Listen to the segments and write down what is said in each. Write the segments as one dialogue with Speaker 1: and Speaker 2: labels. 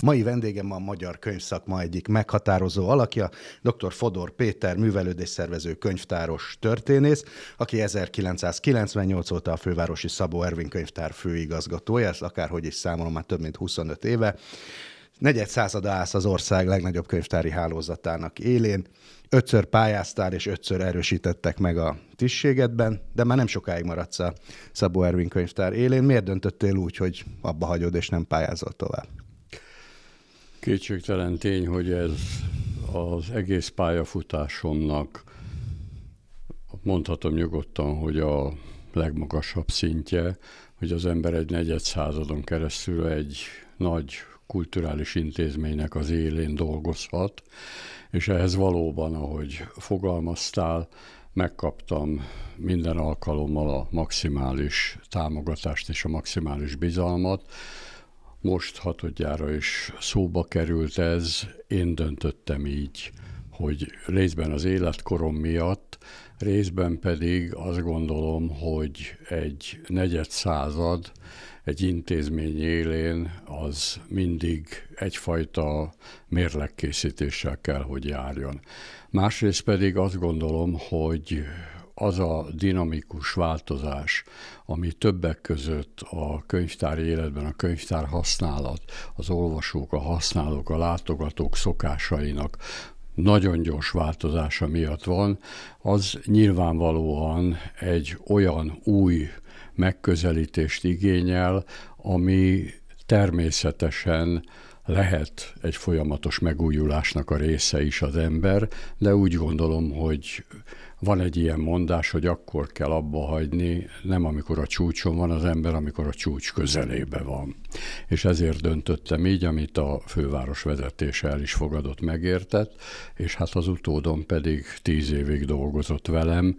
Speaker 1: Mai vendégem a magyar könyvszakma egyik meghatározó alakja, dr. Fodor Péter, művelődés szervező könyvtáros történész, aki 1998 óta a fővárosi Szabó Ervin könyvtár főigazgatója, ezt akárhogy is számolom már több mint 25 éve negyed százada állsz az ország legnagyobb könyvtári hálózatának élén, ötször pályáztál és ötször erősítettek meg a tisztségedben, de már nem sokáig maradsz a Szabó Ervin könyvtár élén. Miért döntöttél úgy, hogy abba hagyod és nem pályázol tovább?
Speaker 2: Kétségtelen tény, hogy ez az egész pályafutásomnak mondhatom nyugodtan, hogy a legmagasabb szintje, hogy az ember egy negyed századon keresztül egy nagy kulturális intézménynek az élén dolgozhat, és ehhez valóban, ahogy fogalmaztál, megkaptam minden alkalommal a maximális támogatást és a maximális bizalmat. Most hatodjára is szóba került ez, én döntöttem így, hogy részben az életkorom miatt, részben pedig azt gondolom, hogy egy negyed század egy intézmény élén, az mindig egyfajta mérlegkészítéssel kell, hogy járjon. Másrészt pedig azt gondolom, hogy az a dinamikus változás, ami többek között a könyvtári életben a könyvtár használat, az olvasók, a használók, a látogatók szokásainak nagyon gyors változása miatt van, az nyilvánvalóan egy olyan új megközelítést igényel, ami természetesen lehet egy folyamatos megújulásnak a része is az ember, de úgy gondolom, hogy van egy ilyen mondás, hogy akkor kell abba hagyni, nem amikor a csúcson van az ember, amikor a csúcs közelébe van. És ezért döntöttem így, amit a főváros vezetése el is fogadott, megértett, és hát az utódom pedig tíz évig dolgozott velem,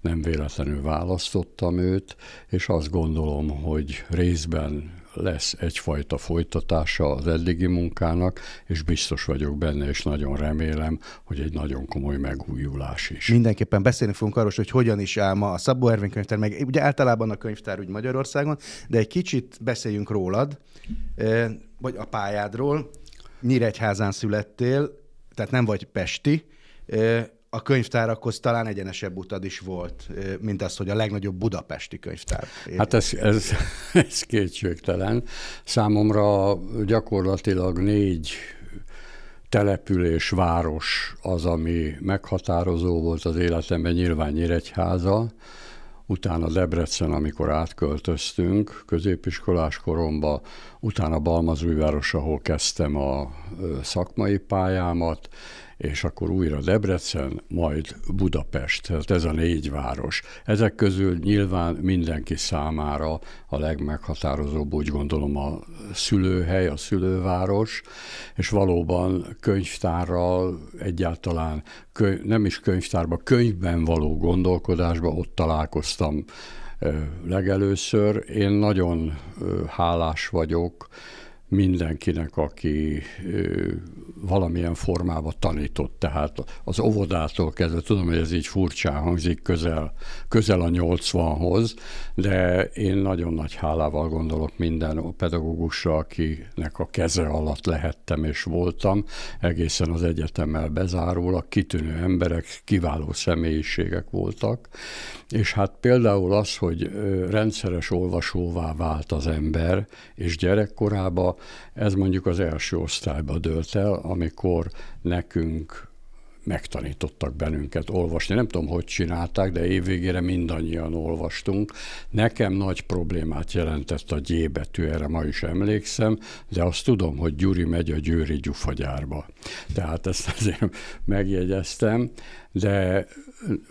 Speaker 2: nem véletlenül választottam őt, és azt gondolom, hogy részben lesz egyfajta folytatása az eddigi munkának, és
Speaker 1: biztos vagyok benne, és nagyon remélem, hogy egy nagyon komoly megújulás is. Mindenképpen beszélni fogunk arról, hogy hogyan is áll ma a Szabó Ervin könyvtár, meg ugye általában a könyvtár úgy Magyarországon, de egy kicsit beszéljünk rólad, e, vagy a pályádról. Nyíregyházán születtél, tehát nem vagy pesti, e, a könyvtárakhoz talán egyenesebb utad is volt, mint az, hogy a legnagyobb budapesti könyvtár. Hát ez, ez,
Speaker 2: ez kétségtelen. Számomra gyakorlatilag négy település, város az, ami meghatározó volt az életemben, nyilván Nyíregyháza, utána Debrecen, amikor átköltöztünk középiskolás koromba, utána Balmazújváros, ahol kezdtem a szakmai pályámat, és akkor újra Debrecen, majd Budapest. Tehát ez a négy város. Ezek közül nyilván mindenki számára a legmeghatározóbb, úgy gondolom, a szülőhely, a szülőváros, és valóban könyvtárral egyáltalán, köny- nem is könyvtárba, könyvben való gondolkodásba ott találkoztam legelőször. Én nagyon hálás vagyok mindenkinek, aki ö, valamilyen formában tanított, tehát az óvodától kezdve, tudom, hogy ez így furcsán hangzik, közel, közel a 80-hoz, de én nagyon nagy hálával gondolok minden pedagógusra, akinek a keze alatt lehettem és voltam, egészen az egyetemmel bezárólag, kitűnő emberek, kiváló személyiségek voltak, és hát például az, hogy rendszeres olvasóvá vált az ember, és gyerekkorában ez mondjuk az első osztályba dőlt el, amikor nekünk megtanítottak bennünket olvasni. Nem tudom, hogy csinálták, de évvégére mindannyian olvastunk. Nekem nagy problémát jelentett a G betű, erre ma is emlékszem, de azt tudom, hogy Gyuri megy a Győri gyufagyárba. Tehát ezt azért megjegyeztem, de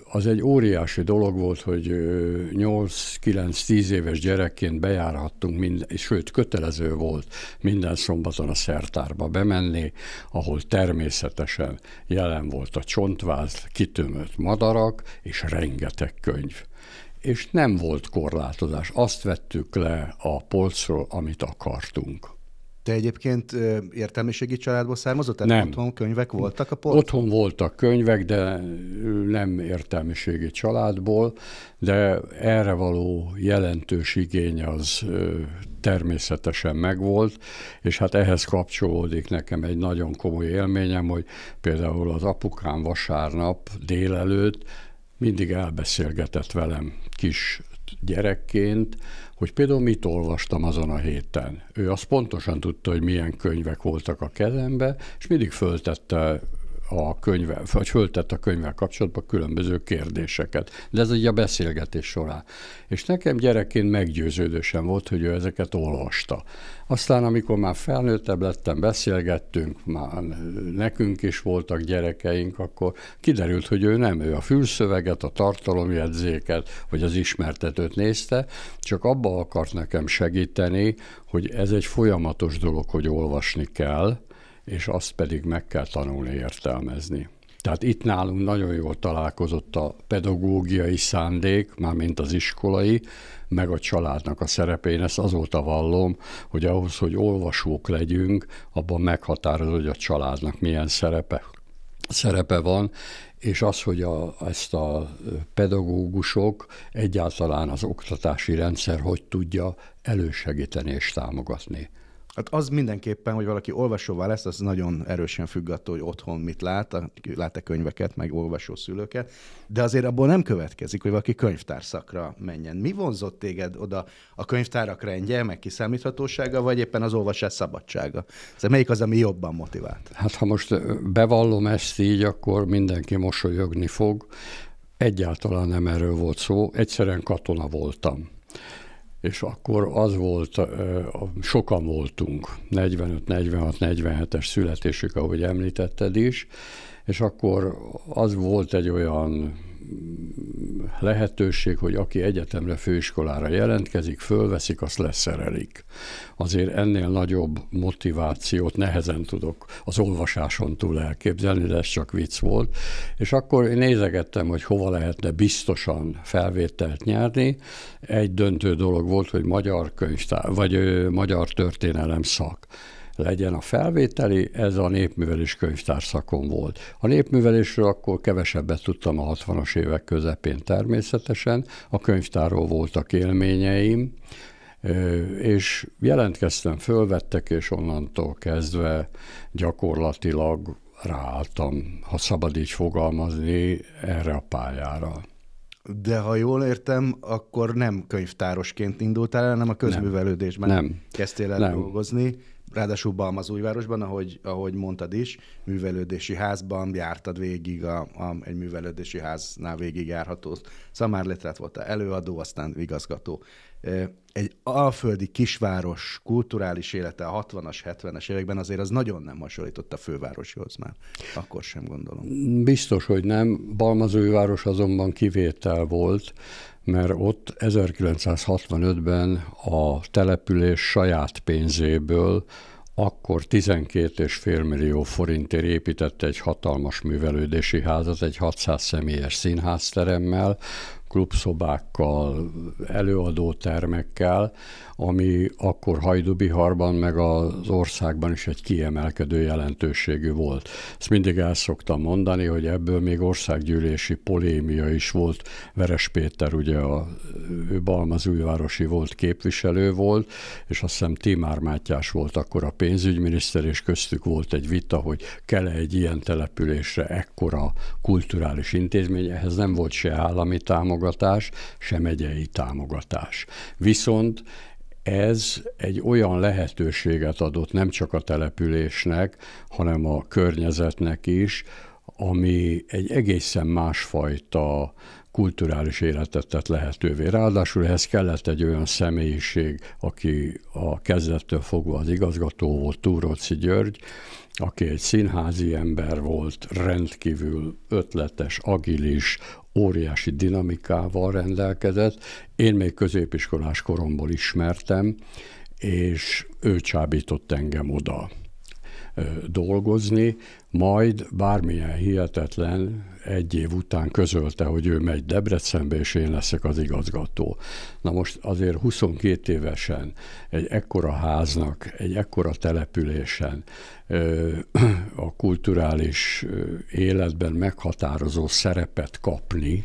Speaker 2: az egy óriási dolog volt, hogy 8-9-10 éves gyerekként bejárhattunk, minden, sőt, kötelező volt minden szombaton a szertárba bemenni, ahol természetesen jelen volt a csontváz, kitömött madarak és rengeteg könyv és nem volt korlátozás. Azt vettük le a polcról, amit akartunk.
Speaker 1: Te egyébként értelmiségi családból származott? Nem. Otthon könyvek voltak a polcon?
Speaker 2: Otthon voltak könyvek, de nem értelmiségi családból, de erre való jelentős igény az természetesen megvolt, és hát ehhez kapcsolódik nekem egy nagyon komoly élményem, hogy például az apukám vasárnap délelőtt mindig elbeszélgetett velem kis gyerekként, hogy például mit olvastam azon a héten. Ő azt pontosan tudta, hogy milyen könyvek voltak a kezembe, és mindig föltette a könyve, vagy föltett a könyvvel kapcsolatban különböző kérdéseket. De ez ugye a beszélgetés során. És nekem gyerekként meggyőződősen volt, hogy ő ezeket olvasta. Aztán, amikor már felnőttebb lettem, beszélgettünk, már nekünk is voltak gyerekeink, akkor kiderült, hogy ő nem, ő a fülszöveget, a tartalomjegyzéket, vagy az ismertetőt nézte, csak abba akart nekem segíteni, hogy ez egy folyamatos dolog, hogy olvasni kell, és azt pedig meg kell tanulni értelmezni. Tehát itt nálunk nagyon jól találkozott a pedagógiai szándék, mármint az iskolai, meg a családnak a szerepén. Ezt azóta vallom, hogy ahhoz, hogy olvasók legyünk, abban meghatározó, hogy a családnak milyen szerepe, szerepe van, és az, hogy a, ezt a pedagógusok egyáltalán az oktatási rendszer hogy tudja
Speaker 1: elősegíteni és támogatni. Hát az mindenképpen, hogy valaki olvasóvá lesz, az nagyon erősen függ attól, hogy otthon mit lát, lát-e könyveket, meg olvasó szülőket, de azért abból nem következik, hogy valaki könyvtárszakra menjen. Mi vonzott téged oda a könyvtárak rendje, meg kiszámíthatósága, vagy éppen az olvasás szabadsága? Szóval melyik az, ami jobban motivált?
Speaker 2: Hát ha most bevallom ezt így, akkor mindenki mosolyogni fog. Egyáltalán nem erről volt szó, egyszerűen katona voltam és akkor az volt, sokan voltunk, 45, 46, 47-es születésük, ahogy említetted is, és akkor az volt egy olyan lehetőség, hogy aki egyetemre, főiskolára jelentkezik, fölveszik, azt leszerelik. Azért ennél nagyobb motivációt nehezen tudok az olvasáson túl elképzelni, de ez csak vicc volt. És akkor én nézegettem, hogy hova lehetne biztosan felvételt nyerni. Egy döntő dolog volt, hogy magyar könyvtár, vagy ö, magyar történelem szak legyen a felvételi, ez a népművelés szakon volt. A népművelésről akkor kevesebbet tudtam a 60-as évek közepén természetesen, a könyvtárról voltak élményeim, és jelentkeztem, fölvettek, és onnantól kezdve gyakorlatilag ráálltam, ha szabad így fogalmazni, erre a pályára.
Speaker 1: De ha jól értem, akkor nem könyvtárosként indultál el, hanem a közművelődésben nem. kezdtél el nem. dolgozni ráadásul Balmazújvárosban, ahogy, ahogy mondtad is, művelődési házban jártad végig, a, a, egy művelődési háznál végig járható szamárletrát a előadó, aztán igazgató. Egy alföldi kisváros kulturális élete a 60-as, 70-es években azért az nagyon nem hasonlított a fővároshoz már. Akkor sem gondolom.
Speaker 2: Biztos, hogy nem. Balmazújváros azonban kivétel volt, mert ott 1965-ben a település saját pénzéből akkor 12,5 millió forintért épített egy hatalmas művelődési házat, egy 600 személyes színházteremmel, klubszobákkal, előadótermekkel, ami akkor Hajdubiharban, meg az országban is egy kiemelkedő jelentőségű volt. Ezt mindig el szoktam mondani, hogy ebből még országgyűlési polémia is volt. Veres Péter, ugye a ő Balmazújvárosi volt képviselő volt, és azt hiszem Timár Mátyás volt akkor a pénzügyminiszter, és köztük volt egy vita, hogy kell-e egy ilyen településre ekkora kulturális intézmény, ehhez nem volt se állami támogatás, se megyei támogatás. Viszont ez egy olyan lehetőséget adott nem csak a településnek, hanem a környezetnek is, ami egy egészen másfajta kulturális életet tett lehetővé. Ráadásul ehhez kellett egy olyan személyiség, aki a kezdettől fogva az igazgató volt, Túróci György, aki egy színházi ember volt, rendkívül ötletes, agilis, óriási dinamikával rendelkezett. Én még középiskolás koromból ismertem, és ő csábított engem oda dolgozni, majd bármilyen hihetetlen egy év után közölte, hogy ő megy Debrecenbe, és én leszek az igazgató. Na most azért 22 évesen egy ekkora háznak, egy ekkora településen a kulturális életben meghatározó szerepet kapni,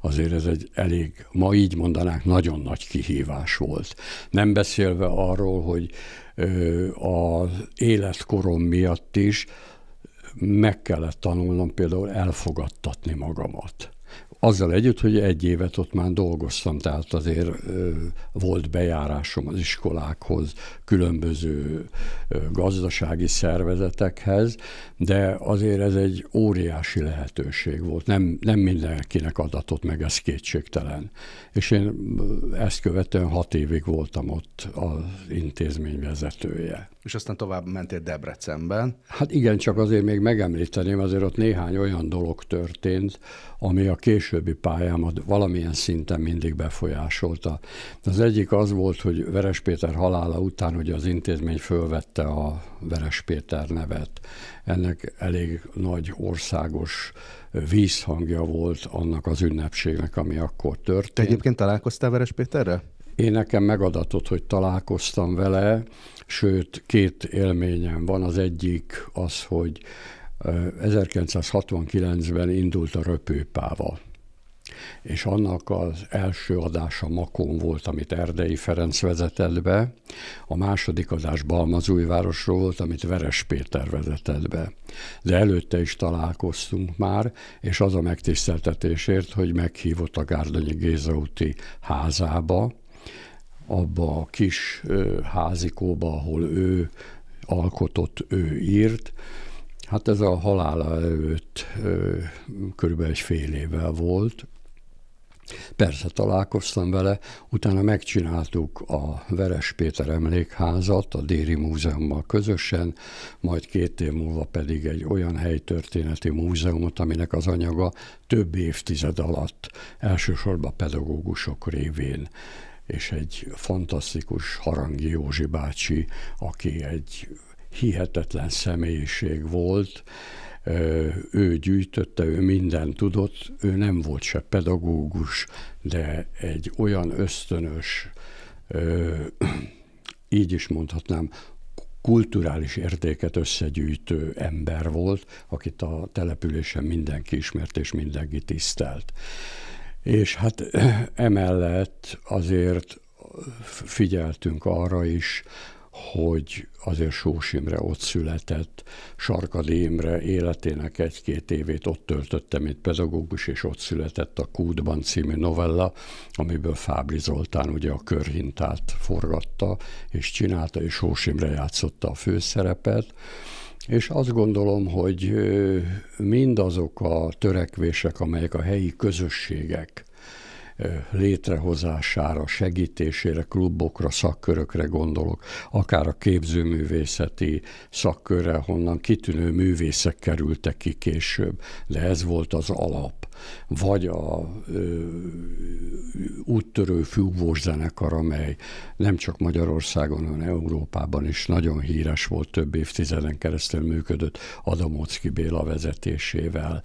Speaker 2: azért ez egy elég, ma így mondanák, nagyon nagy kihívás volt. Nem beszélve arról, hogy az életkorom miatt is meg kellett tanulnom például elfogadtatni magamat. Azzal együtt, hogy egy évet ott már dolgoztam, tehát azért volt bejárásom az iskolákhoz, különböző gazdasági szervezetekhez, de azért ez egy óriási lehetőség volt. Nem, nem mindenkinek adatott meg, ez kétségtelen. És én ezt követően hat évig voltam
Speaker 1: ott az
Speaker 2: intézmény
Speaker 1: vezetője és aztán tovább mentél Debrecenben. Hát
Speaker 2: igen, csak azért még megemlíteném, azért ott néhány olyan dolog történt, ami a későbbi pályámat valamilyen szinten mindig befolyásolta. Az egyik az volt, hogy Veres Péter halála után ugye az intézmény fölvette a Veres Péter nevet. Ennek elég nagy országos vízhangja volt annak az ünnepségnek, ami akkor történt. Te egyébként találkoztál Veres Péterrel? Én nekem megadatott, hogy találkoztam vele, sőt két élményem van. Az egyik az, hogy 1969-ben indult a röpőpáva, és annak az első adása Makón volt, amit Erdei Ferenc vezetett be, a második adás Balmazújvárosról volt, amit Veres Péter vezetett be. De előtte is találkoztunk már, és az a megtiszteltetésért, hogy meghívott a Gárdonyi Géza úti házába, abba a kis házikóba, ahol ő alkotott, ő írt. Hát ez a halála előtt körülbelül egy fél évvel volt, Persze találkoztam vele, utána megcsináltuk a Veres Péter emlékházat a Déri Múzeummal közösen, majd két év múlva pedig egy olyan helytörténeti múzeumot, aminek az anyaga több évtized alatt elsősorban pedagógusok révén és egy fantasztikus Harangi Józsi bácsi, aki egy hihetetlen személyiség volt, ő gyűjtötte, ő mindent tudott, ő nem volt se pedagógus, de egy olyan ösztönös, így is mondhatnám, kulturális értéket összegyűjtő ember volt, akit a településen mindenki ismert és mindenki tisztelt. És hát emellett azért figyeltünk arra is, hogy azért Sós Imre ott született, Sarkadi Imre életének egy-két évét ott töltötte, mint pedagógus, és ott született a Kútban című novella, amiből Fábri Zoltán ugye a körhintát forgatta és csinálta, és Sós Imre játszotta a főszerepet. És azt gondolom, hogy mindazok a törekvések, amelyek a helyi közösségek létrehozására, segítésére, klubokra, szakkörökre gondolok, akár a képzőművészeti szakkörre, honnan kitűnő művészek kerültek ki később, de ez volt az alap vagy a ö, úttörő fúvós zenekar, amely nem csak Magyarországon, hanem Európában is nagyon híres volt, több évtizeden keresztül működött Adamocki Béla vezetésével.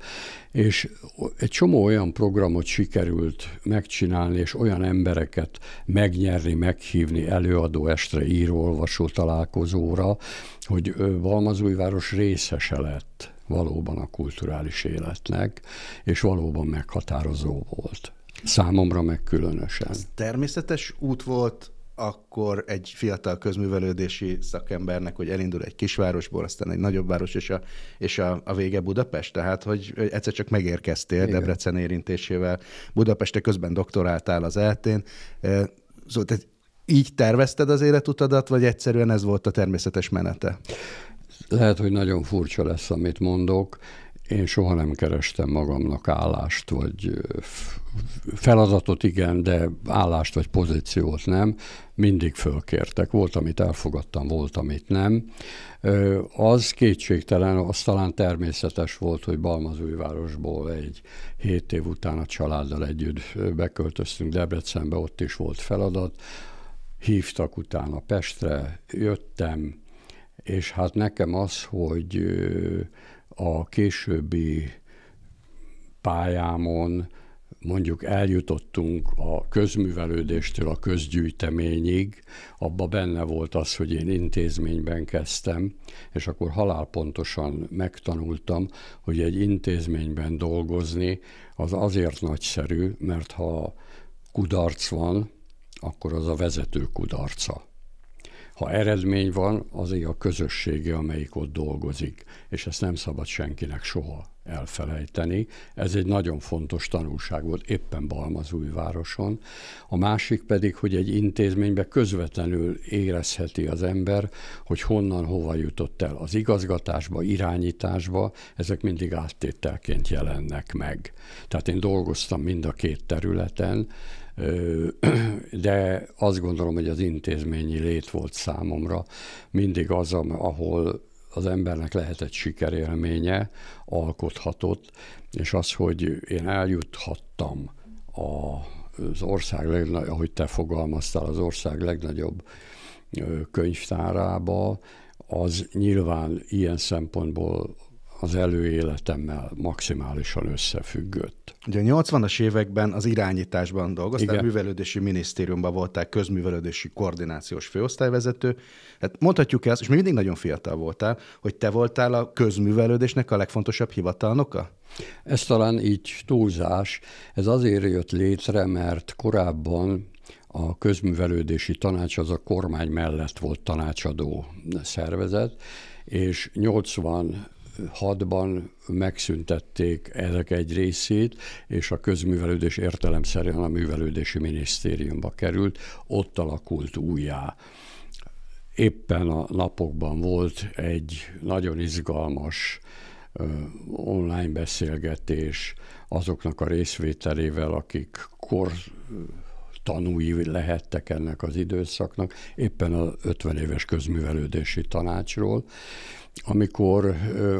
Speaker 2: És egy csomó olyan programot sikerült megcsinálni, és olyan embereket megnyerni, meghívni előadó estre, író-olvasó találkozóra, hogy Balmazújváros részese lett valóban a kulturális életnek, és valóban meghatározó volt. Számomra meg különösen. Ez
Speaker 1: természetes út volt akkor egy fiatal közművelődési szakembernek, hogy elindul egy kisvárosból, aztán egy nagyobb város, és a, és a, a vége Budapest. Tehát, hogy egyszer csak megérkeztél Igen. Debrecen érintésével Budapeste, közben doktoráltál az eltén. Szóval így tervezted az életutadat, vagy egyszerűen ez volt a természetes menete? Lehet, hogy nagyon furcsa
Speaker 2: lesz, amit mondok. Én soha nem kerestem magamnak állást, vagy feladatot igen, de állást vagy pozíciót nem. Mindig fölkértek. Volt, amit elfogadtam, volt, amit nem. Az kétségtelen, az talán természetes volt, hogy Balmazújvárosból egy hét év után a családdal együtt beköltöztünk Debrecenbe, ott is volt feladat. Hívtak utána Pestre, jöttem, és hát nekem az, hogy a későbbi pályámon mondjuk eljutottunk a közművelődéstől a közgyűjteményig, abba benne volt az, hogy én intézményben kezdtem, és akkor halálpontosan megtanultam, hogy egy intézményben dolgozni az azért nagyszerű, mert ha kudarc van, akkor az a vezető kudarca ha eredmény van, azért a közössége, amelyik ott dolgozik, és ezt nem szabad senkinek soha elfelejteni. Ez egy nagyon fontos tanulság volt éppen Balmazújvároson. A másik pedig, hogy egy intézménybe közvetlenül érezheti az ember, hogy honnan, hova jutott el az igazgatásba, irányításba, ezek mindig áttételként jelennek meg. Tehát én dolgoztam mind a két területen, de azt gondolom, hogy az intézményi lét volt számomra mindig az, ahol az embernek lehetett sikerélménye, alkothatott, és az, hogy én eljuthattam a, az ország legnagyobb, ahogy te fogalmaztál, az ország legnagyobb könyvtárába, az nyilván ilyen szempontból az előéletemmel maximálisan összefüggött.
Speaker 1: Ugye a 80-as években az irányításban dolgoztál, A művelődési minisztériumban voltál közművelődési koordinációs főosztályvezető. Hát mondhatjuk ezt, és még mindig nagyon fiatal voltál, hogy te voltál a közművelődésnek a legfontosabb hivatalnoka? Ez talán így túlzás. Ez
Speaker 2: azért jött létre, mert korábban a közművelődési tanács az a kormány mellett volt tanácsadó szervezet, és 80 Hadban ban megszüntették ezek egy részét, és a közművelődés értelemszerűen a művelődési minisztériumba került, ott alakult újjá. Éppen a napokban volt egy nagyon izgalmas online beszélgetés azoknak a részvételével, akik kor tanúi lehettek ennek az időszaknak, éppen az 50 éves közművelődési tanácsról, amikor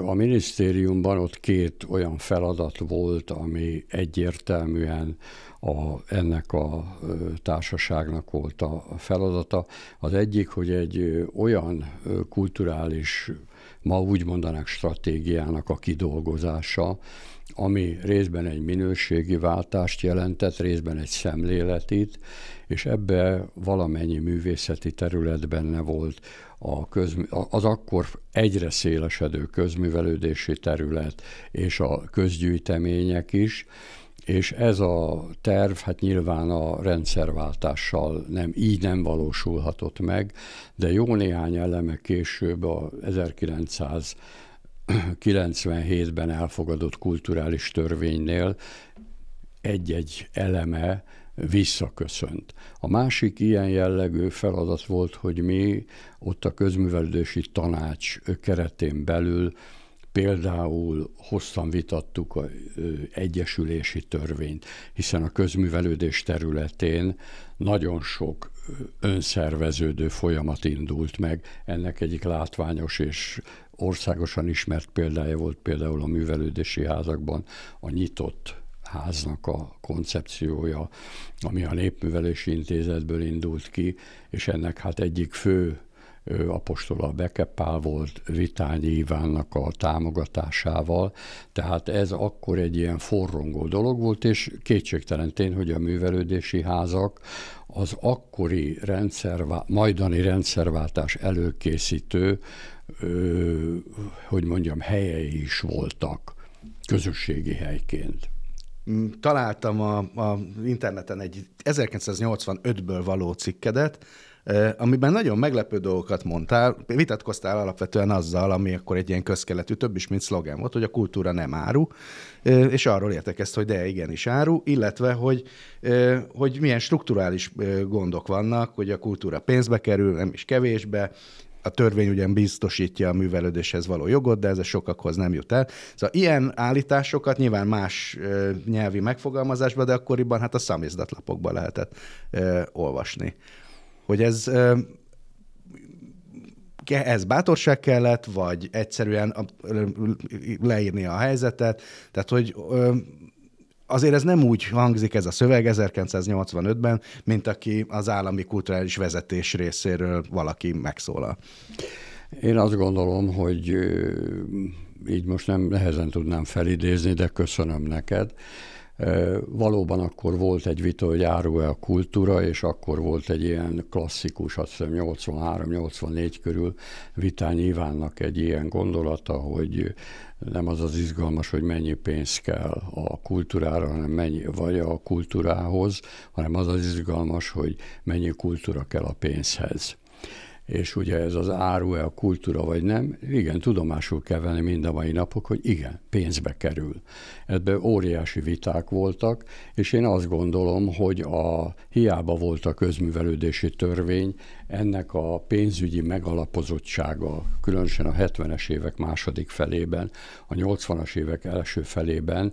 Speaker 2: a minisztériumban ott két olyan feladat volt, ami egyértelműen a, ennek a társaságnak volt a feladata. Az egyik, hogy egy olyan kulturális, ma úgy mondanák stratégiának a kidolgozása, ami részben egy minőségi váltást jelentett, részben egy szemléletit, és ebbe valamennyi művészeti terület benne volt a közmű, az akkor egyre szélesedő közművelődési terület és a közgyűjtemények is, és ez a terv hát nyilván a rendszerváltással nem, így nem valósulhatott meg, de jó néhány eleme később a 1900 97-ben elfogadott kulturális törvénynél egy-egy eleme visszaköszönt. A másik ilyen jellegű feladat volt, hogy mi ott a közművelődési tanács keretén belül például hosszan vitattuk a egyesülési törvényt, hiszen a közművelődés területén nagyon sok önszerveződő folyamat indult meg. Ennek egyik látványos és országosan ismert példája volt például a művelődési házakban a nyitott háznak a koncepciója, ami a Népművelési Intézetből indult ki, és ennek hát egyik fő apostola Bekepál volt Vitányi Ivánnak a támogatásával, tehát ez akkor egy ilyen forrongó dolog volt, és kétségtelen tény, hogy a művelődési házak az akkori rendszervá, majdani rendszerváltás előkészítő, ö, hogy mondjam, helyei is voltak közösségi helyként.
Speaker 1: Mm, találtam a, a interneten egy 1985-ből való cikkedet, amiben nagyon meglepő dolgokat mondtál, vitatkoztál alapvetően azzal, ami akkor egy ilyen közkeletű, több is, mint szlogán volt, hogy a kultúra nem áru, és arról értek ezt, hogy de igenis áru, illetve, hogy, hogy milyen strukturális gondok vannak, hogy a kultúra pénzbe kerül, nem is kevésbe, a törvény ugyan biztosítja a művelődéshez való jogot, de ez a sokakhoz nem jut el. Szóval ilyen állításokat nyilván más nyelvi megfogalmazásban, de akkoriban hát a szamizdatlapokban lehetett olvasni. Hogy ez ez bátorság kellett, vagy egyszerűen leírni a helyzetet, tehát hogy azért ez nem úgy hangzik ez a szöveg 1985-ben, mint aki az állami kulturális vezetés részéről valaki megszólal. Én azt gondolom, hogy
Speaker 2: így most nem nehezen tudnám felidézni, de köszönöm neked Valóban akkor volt egy vita, hogy árul-e a kultúra, és akkor volt egy ilyen klasszikus, azt hiszem 83-84 körül vitán Ivánnak egy ilyen gondolata, hogy nem az az izgalmas, hogy mennyi pénz kell a kultúrára, hanem mennyi, vagy a kultúrához, hanem az az izgalmas, hogy mennyi kultúra kell a pénzhez és ugye ez az áru e a kultúra vagy nem, igen, tudomásul kell venni mind a mai napok, hogy igen, pénzbe kerül. Ebben óriási viták voltak, és én azt gondolom, hogy a hiába volt a közművelődési törvény, ennek a pénzügyi megalapozottsága, különösen a 70-es évek második felében, a 80-as évek első felében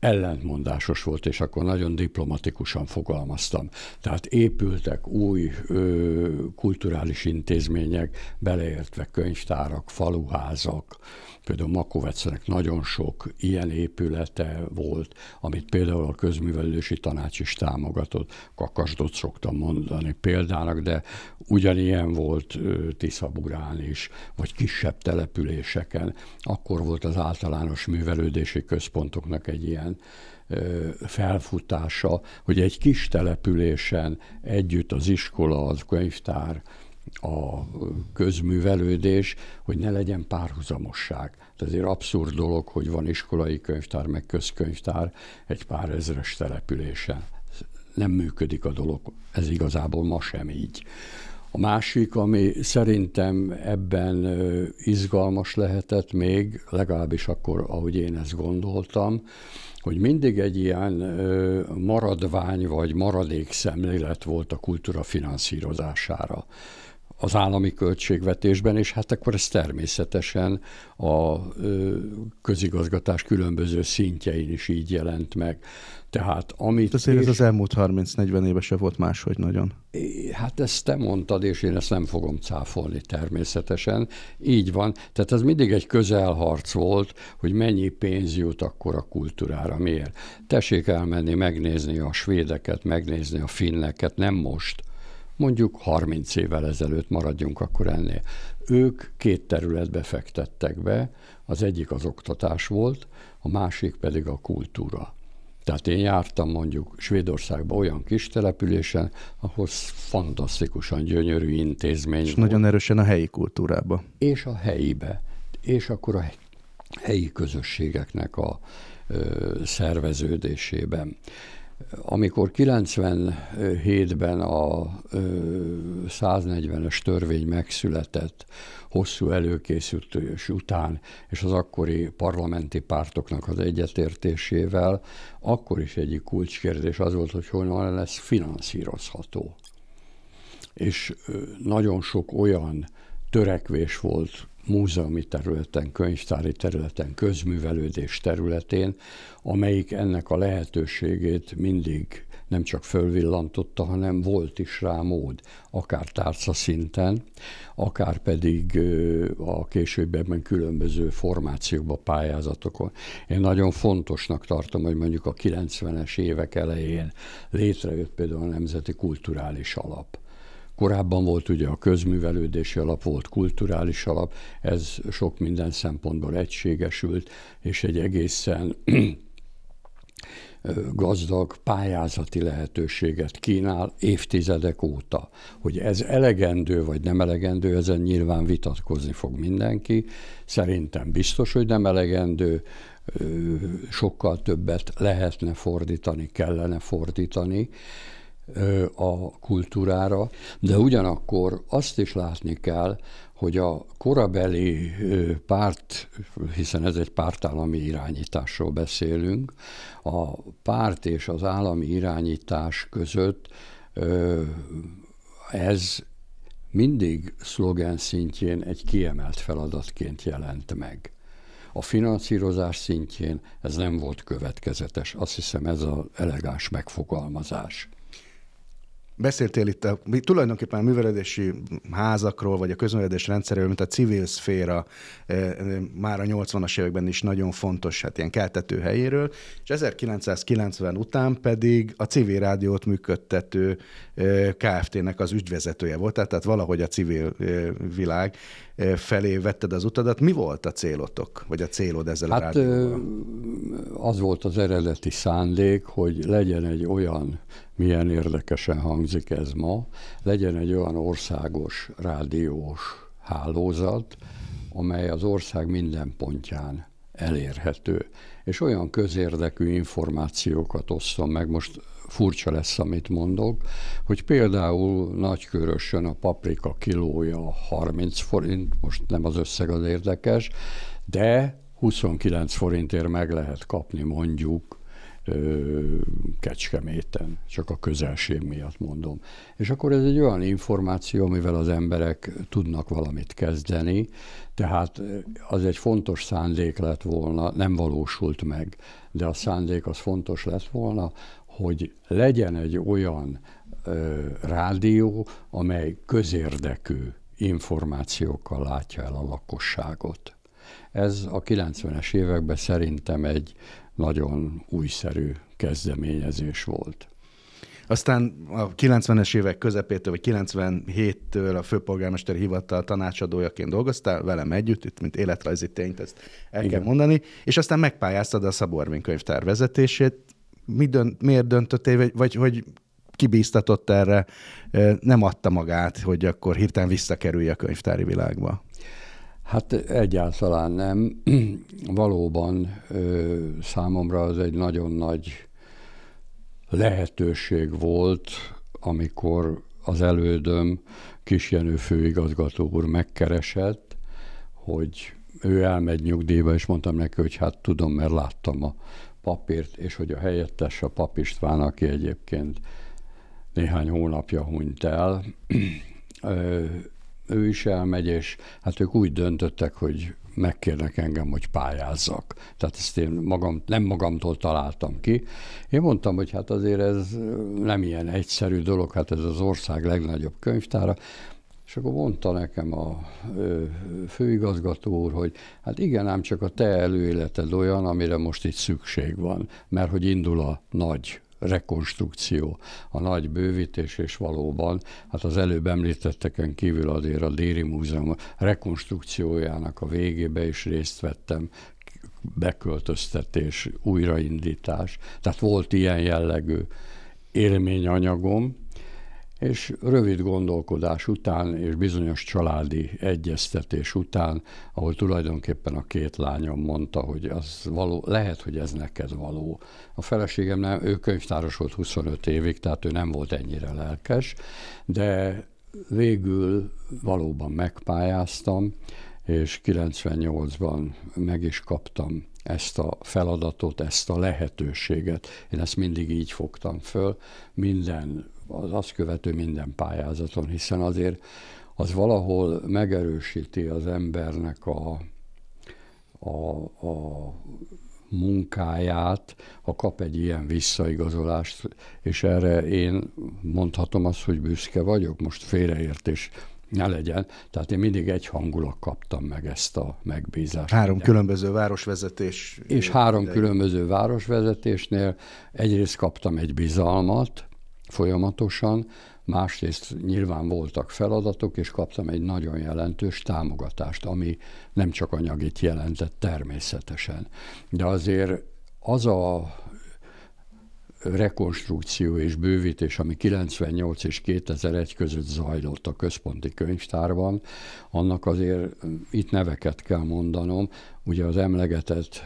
Speaker 2: ellentmondásos volt, és akkor nagyon diplomatikusan fogalmaztam. Tehát épültek új ö, kulturális intézmények, beleértve könyvtárak, faluházak, Például Makovecnek nagyon sok ilyen épülete volt, amit például a közművelési tanács is támogatott. Kakasdot szoktam mondani példának, de ugyanilyen volt Tiszaburán is, vagy kisebb településeken. Akkor volt az általános művelődési központoknak egy ilyen felfutása, hogy egy kis településen együtt az iskola, az könyvtár, a közművelődés, hogy ne legyen párhuzamosság. Tehát azért abszurd dolog, hogy van iskolai könyvtár, meg közkönyvtár egy pár ezres településen. Nem működik a dolog, ez igazából ma sem így. A másik, ami szerintem ebben izgalmas lehetett még, legalábbis akkor, ahogy én ezt gondoltam, hogy mindig egy ilyen maradvány vagy maradék szemlélet volt a kultúra finanszírozására az állami költségvetésben, és hát akkor ez természetesen a közigazgatás különböző szintjein is így jelent meg.
Speaker 1: Tehát amit... Hát azért és... ez az elmúlt 30-40 éve se volt máshogy nagyon.
Speaker 2: Hát ezt te mondtad, és én ezt nem fogom cáfolni természetesen. Így van. Tehát ez mindig egy közelharc volt, hogy mennyi pénz jut akkor a kultúrára. Miért? Tessék elmenni, megnézni a svédeket, megnézni a finneket, nem most, mondjuk 30 évvel ezelőtt maradjunk akkor ennél. Ők két területbe fektettek be, az egyik az oktatás volt, a másik pedig a kultúra. Tehát én jártam mondjuk Svédországban olyan kis településen, ahol fantasztikusan gyönyörű intézmény És volt. nagyon erősen a helyi kultúrába. És a helyibe. És akkor a helyi közösségeknek a ö, szerveződésében. Amikor 97-ben a 140-es törvény megszületett, hosszú előkészítős után, és az akkori parlamenti pártoknak az egyetértésével, akkor is egyik kulcskérdés az volt, hogy honnan lesz finanszírozható. És nagyon sok olyan törekvés volt múzeumi területen, könyvtári területen, közművelődés területén, amelyik ennek a lehetőségét mindig nem csak fölvillantotta, hanem volt is rá mód, akár tárca szinten, akár pedig a későbbiekben különböző formációkba, pályázatokon. Én nagyon fontosnak tartom, hogy mondjuk a 90-es évek elején létrejött például a Nemzeti Kulturális Alap Korábban volt ugye a közművelődési alap, volt kulturális alap, ez sok minden szempontból egységesült, és egy egészen gazdag pályázati lehetőséget kínál évtizedek óta. Hogy ez elegendő vagy nem elegendő, ezen nyilván vitatkozni fog mindenki. Szerintem biztos, hogy nem elegendő, sokkal többet lehetne fordítani, kellene fordítani, a kultúrára, de ugyanakkor azt is látni kell, hogy a korabeli párt, hiszen ez egy pártállami irányításról beszélünk, a párt és az állami irányítás között ez mindig szlogen szintjén egy kiemelt feladatként jelent meg. A finanszírozás szintjén ez nem volt következetes, azt hiszem ez az
Speaker 1: elegáns megfogalmazás. Beszéltél itt a, tulajdonképpen a művelődési házakról, vagy a közművelődés rendszerről, mint a civil szféra eh, már a 80-as években is nagyon fontos, hát ilyen keltető helyéről, és 1990 után pedig a civil rádiót működtető eh, Kft-nek az ügyvezetője volt, tehát valahogy a civil eh, világ felé vetted az utadat. Mi volt a célotok, vagy a célod ezzel hát, a rádióval? Az volt az eredeti szándék, hogy
Speaker 2: legyen egy olyan milyen érdekesen hangzik ez ma, legyen egy olyan országos rádiós hálózat, amely az ország minden pontján elérhető, és olyan közérdekű információkat osszon meg, most furcsa lesz, amit mondok, hogy például Nagykörösön a paprika kilója 30 forint, most nem az összeg az érdekes, de 29 forintért meg lehet kapni mondjuk Kecskeméten, csak a közelség miatt mondom. És akkor ez egy olyan információ, amivel az emberek tudnak valamit kezdeni, tehát az egy fontos szándék lett volna, nem valósult meg, de a szándék az fontos lett volna, hogy legyen egy olyan ö, rádió, amely közérdekű információkkal látja el a lakosságot. Ez a 90-es években szerintem egy nagyon újszerű kezdeményezés
Speaker 1: volt. Aztán a 90-es évek közepétől, vagy 97-től a főpolgármester hivatal tanácsadójaként dolgoztál velem együtt, itt mint életrajzi tényt, ezt el Igen. kell mondani, és aztán megpályáztad a Szaborvin könyvtár vezetését. Mi dönt, miért döntöttél, vagy, vagy hogy kibíztatott erre, nem adta magát, hogy akkor hirtelen visszakerülj a könyvtári világba? Hát egyáltalán nem.
Speaker 2: Valóban ö, számomra az egy nagyon nagy lehetőség volt, amikor az elődöm Kisjenő főigazgató úr megkeresett, hogy ő elmegy nyugdíjba, és mondtam neki, hogy hát tudom, mert láttam a papírt, és hogy a helyettes a Pap István, aki egyébként néhány hónapja hunyt el, ő is elmegy, és hát ők úgy döntöttek, hogy megkérnek engem, hogy pályázzak. Tehát ezt én magam, nem magamtól találtam ki. Én mondtam, hogy hát azért ez nem ilyen egyszerű dolog, hát ez az ország legnagyobb könyvtára, és akkor mondta nekem a főigazgató úr, hogy hát igen, ám csak a te előéleted olyan, amire most itt szükség van, mert hogy indul a nagy rekonstrukció, a nagy bővítés, és valóban, hát az előbb említetteken kívül azért a Déri Múzeum rekonstrukciójának a végébe is részt vettem, beköltöztetés, újraindítás. Tehát volt ilyen jellegű élményanyagom, és rövid gondolkodás után és bizonyos családi egyeztetés után, ahol tulajdonképpen a két lányom mondta, hogy az való, lehet, hogy ez neked való. A feleségem nem, ő könyvtáros volt 25 évig, tehát ő nem volt ennyire lelkes, de végül valóban megpályáztam, és 98-ban meg is kaptam ezt a feladatot, ezt a lehetőséget. Én ezt mindig így fogtam föl, minden, az azt követő minden pályázaton, hiszen azért az valahol megerősíti az embernek a, a, a munkáját, ha kap egy ilyen visszaigazolást, és erre én mondhatom azt, hogy büszke vagyok, most félreértés ne legyen. Tehát én mindig egy hangulat kaptam meg ezt a
Speaker 1: megbízást. Három különböző városvezetés.
Speaker 2: És három idején. különböző városvezetésnél egyrészt kaptam egy bizalmat folyamatosan, másrészt nyilván voltak feladatok, és kaptam egy nagyon jelentős támogatást, ami nem csak anyagit jelentett természetesen, de azért az a rekonstrukció és bővítés, ami 98 és 2001 között zajlott a központi könyvtárban, annak azért itt neveket kell mondanom. Ugye az emlegetett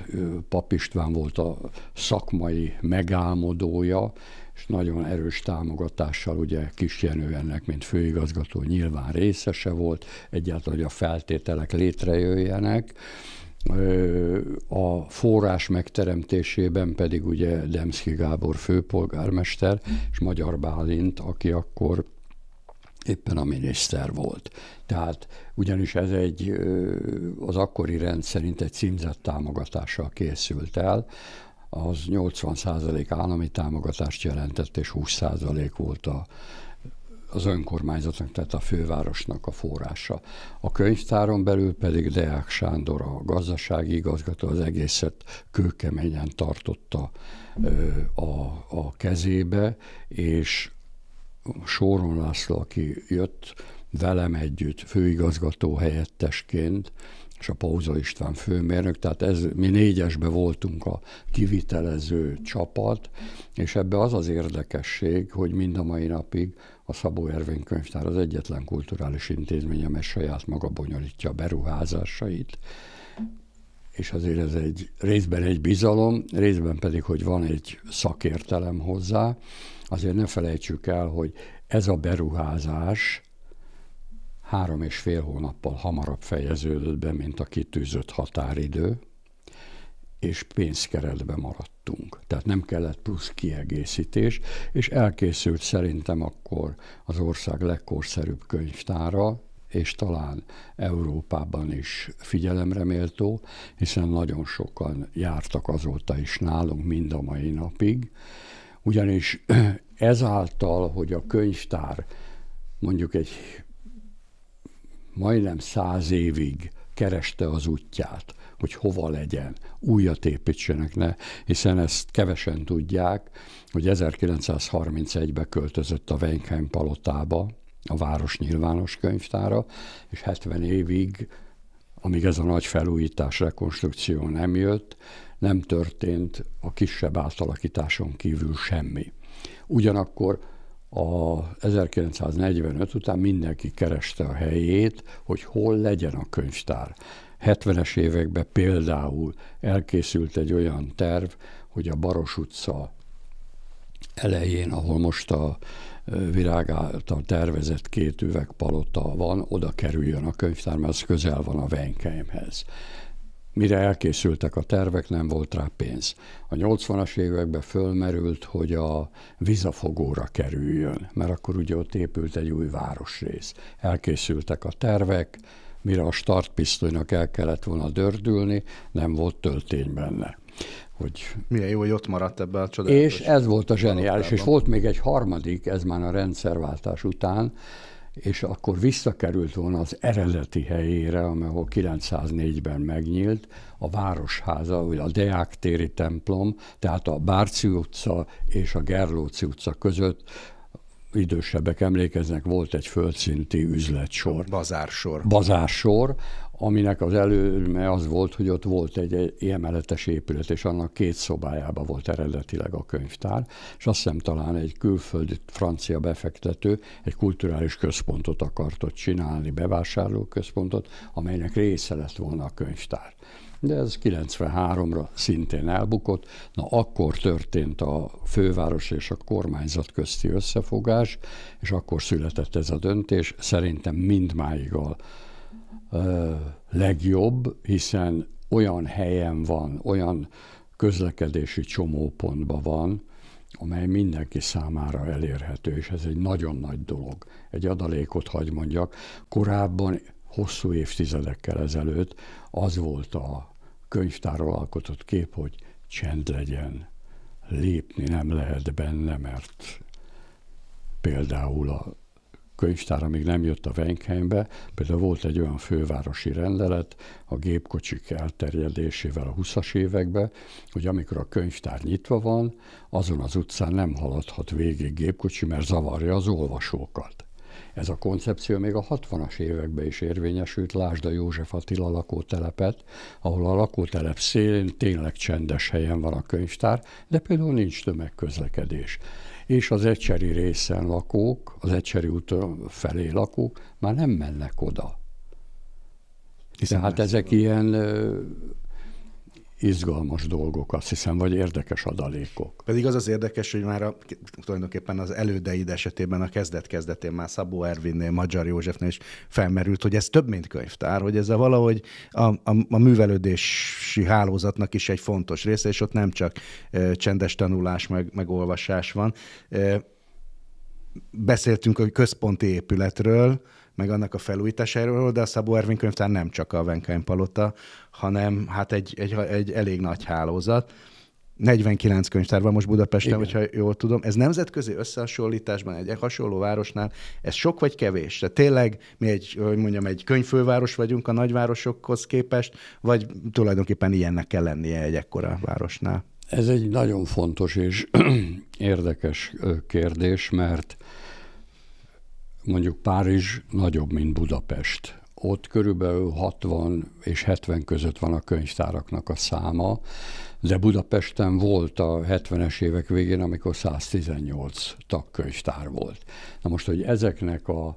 Speaker 2: Pap István volt a szakmai megálmodója, és nagyon erős támogatással ugye Kis Jenő ennek, mint főigazgató nyilván részese volt, egyáltalán, hogy a feltételek létrejöjjenek, a forrás megteremtésében pedig ugye Demszki Gábor főpolgármester, és Magyar Bálint, aki akkor éppen a miniszter volt. Tehát ugyanis ez egy, az akkori rend szerint egy címzett támogatással készült el, az 80% állami támogatást jelentett, és 20% volt a az önkormányzatnak, tehát a fővárosnak a forrása. A könyvtáron belül pedig Deák Sándor, a gazdasági igazgató, az egészet kőkeményen tartotta a, a kezébe, és Sóron László, aki jött velem együtt főigazgató helyettesként, és a Pauza István főmérnök, tehát ez, mi négyesbe voltunk a kivitelező csapat, és ebbe az az érdekesség, hogy mind a mai napig a Szabó Ervin könyvtár az egyetlen kulturális intézmény, amely saját maga bonyolítja a beruházásait, és azért ez egy részben egy bizalom, részben pedig, hogy van egy szakértelem hozzá. Azért ne felejtsük el, hogy ez a beruházás három és fél hónappal hamarabb fejeződött be, mint a kitűzött határidő, és pénzkeretbe maradtunk. Tehát nem kellett plusz kiegészítés, és elkészült szerintem akkor az ország legkorszerűbb könyvtára, és talán Európában is figyelemre méltó, hiszen nagyon sokan jártak azóta is nálunk mind a mai napig, ugyanis ezáltal, hogy a könyvtár mondjuk egy majdnem száz évig kereste az útját, hogy hova legyen, újat építsenek ne, hiszen ezt kevesen tudják, hogy 1931-be költözött a Weinheim palotába, a város nyilvános könyvtára, és 70 évig, amíg ez a nagy felújítás, rekonstrukció nem jött, nem történt a kisebb átalakításon kívül semmi. Ugyanakkor a 1945 után mindenki kereste a helyét, hogy hol legyen a könyvtár. 70-es években például elkészült egy olyan terv, hogy a Baros utca elején, ahol most a virág által tervezett két üvegpalota van, oda kerüljön a könyvtár, mert az közel van a venkeimhez. Mire elkészültek a tervek, nem volt rá pénz. A 80-as években fölmerült, hogy a vizafogóra kerüljön, mert akkor ugye ott épült egy új városrész. Elkészültek a tervek, mire a startpisztolynak el kellett volna dördülni, nem volt töltény benne. Hogy...
Speaker 1: Milyen jó, hogy ott maradt ebbe a csodálatos. És
Speaker 2: ez volt a zseniális, és volt még egy harmadik, ez már a rendszerváltás után, és akkor visszakerült volna az eredeti helyére, amelyhol 904-ben megnyílt, a Városháza, vagy a Deák téri templom, tehát a Bárci utca és a Gerlóci utca között idősebbek emlékeznek, volt egy földszinti üzletsor. Bazársor. Bazársor, aminek az előme az volt, hogy ott volt egy, egy emeletes épület, és annak két szobájában volt eredetileg a könyvtár, és azt hiszem talán egy külföldi francia befektető egy kulturális központot akartott csinálni, csinálni, bevásárlóközpontot, amelynek része lett volna a könyvtár de ez 93-ra szintén elbukott. Na akkor történt a főváros és a kormányzat közti összefogás, és akkor született ez a döntés. Szerintem mindmáig a ö, legjobb, hiszen olyan helyen van, olyan közlekedési csomópontban van, amely mindenki számára elérhető, és ez egy nagyon nagy dolog. Egy adalékot hagy mondjak. Korábban hosszú évtizedekkel ezelőtt az volt a könyvtárról alkotott kép, hogy csend legyen, lépni nem lehet benne, mert például a könyvtár még nem jött a Venkheimbe, például volt egy olyan fővárosi rendelet a gépkocsik elterjedésével a 20-as években, hogy amikor a könyvtár nyitva van, azon az utcán nem haladhat végig gépkocsi, mert zavarja az olvasókat. Ez a koncepció még a 60-as években is érvényesült, lásd a József Attila lakótelepet, ahol a lakótelep szélén tényleg csendes helyen van a könyvtár, de például nincs tömegközlekedés. És az ecseri részen lakók, az ecseri úton felé lakók már
Speaker 1: nem mennek
Speaker 2: oda. Hiszen Tehát ezek van. ilyen izgalmas dolgok, azt hiszem, vagy érdekes adalékok.
Speaker 1: Pedig az az érdekes, hogy már a, tulajdonképpen az elődeid esetében a kezdet-kezdetén már Szabó Ervinnél, Magyar Józsefnél is felmerült, hogy ez több, mint könyvtár, hogy ez a valahogy a, a, a művelődési hálózatnak is egy fontos része, és ott nem csak e, csendes tanulás, meg, meg olvasás van. E, beszéltünk a központi épületről, meg annak a felújításáról, de a Szabó Ervin könyvtár nem csak a Venkány Palota, hanem hát egy, egy, egy elég nagy hálózat. 49 könyvtár van most Budapesten, Igen. hogyha jól tudom. Ez nemzetközi összehasonlításban egy hasonló városnál, ez sok vagy kevés? De tényleg mi egy, hogy mondjam, egy könyvfőváros vagyunk a nagyvárosokhoz képest, vagy tulajdonképpen ilyennek kell lennie egy ekkora városnál?
Speaker 2: Ez egy nagyon fontos és érdekes kérdés, mert mondjuk Párizs nagyobb, mint Budapest. Ott körülbelül 60 és 70 között van a könyvtáraknak a száma, de Budapesten volt a 70-es évek végén, amikor 118 tagkönyvtár volt. Na most, hogy ezeknek a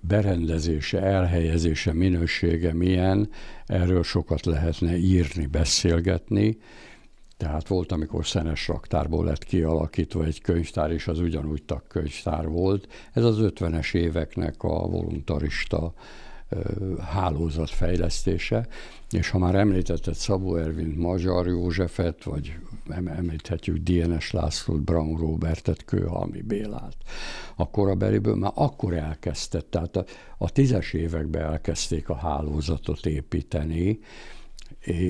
Speaker 2: berendezése, elhelyezése, minősége milyen, erről sokat lehetne írni, beszélgetni, tehát volt, amikor szenes raktárból lett kialakítva egy könyvtár, és az ugyanúgy könyvtár volt. Ez az 50-es éveknek a voluntarista hálózat fejlesztése, és ha már említetted Szabó Ervint, Magyar Józsefet, vagy említhetjük DNS Lászlót, Braun Robertet, Kőhalmi Bélát, a korabeliből már akkor elkezdett, tehát a, a tízes években elkezdték a hálózatot építeni,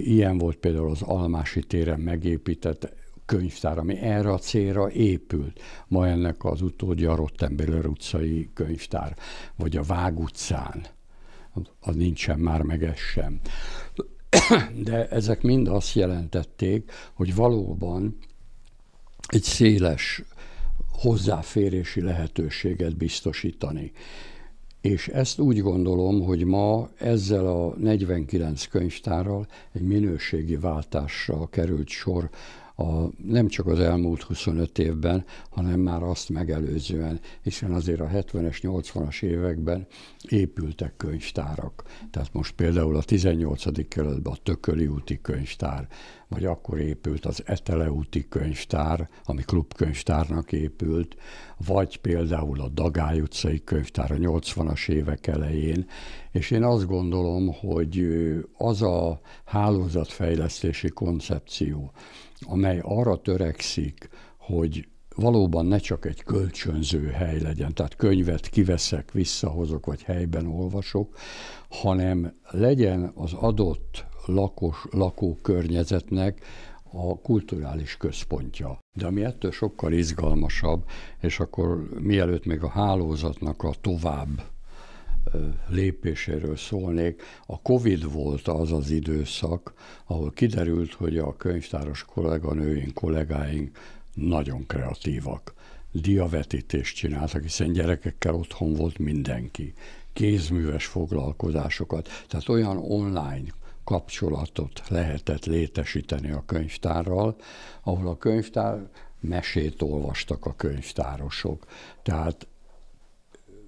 Speaker 2: Ilyen volt például az Almási téren megépített könyvtár, ami erre a célra épült. Ma ennek az utódja a Rottenbiller utcai könyvtár, vagy a Vág utcán. Az nincsen már meg ez sem. De ezek mind azt jelentették, hogy valóban egy széles hozzáférési lehetőséget biztosítani. És ezt úgy gondolom, hogy ma ezzel a 49 könyvtárral egy minőségi váltásra került sor a, nem csak az elmúlt 25 évben, hanem már azt megelőzően, hiszen azért a 70-es, 80-as években épültek könyvtárak. Tehát most például a 18. kerületben a Tököli úti könyvtár, vagy akkor épült az Eteleuti könyvtár, ami klubkönyvtárnak épült, vagy például a Dagály utcai könyvtár a 80-as évek elején, és én azt gondolom, hogy az a hálózatfejlesztési koncepció, amely arra törekszik, hogy valóban ne csak egy kölcsönző hely legyen, tehát könyvet kiveszek, visszahozok, vagy helyben olvasok, hanem legyen az adott lakos, lakókörnyezetnek a kulturális központja. De ami ettől sokkal izgalmasabb, és akkor mielőtt még a hálózatnak a tovább lépéséről szólnék. A Covid volt az az időszak, ahol kiderült, hogy a könyvtáros kolléganőink, kollégáink nagyon kreatívak. Diavetítést csináltak, hiszen gyerekekkel otthon volt mindenki. Kézműves foglalkozásokat, tehát olyan online kapcsolatot lehetett létesíteni a könyvtárral, ahol a könyvtár mesét olvastak a könyvtárosok. Tehát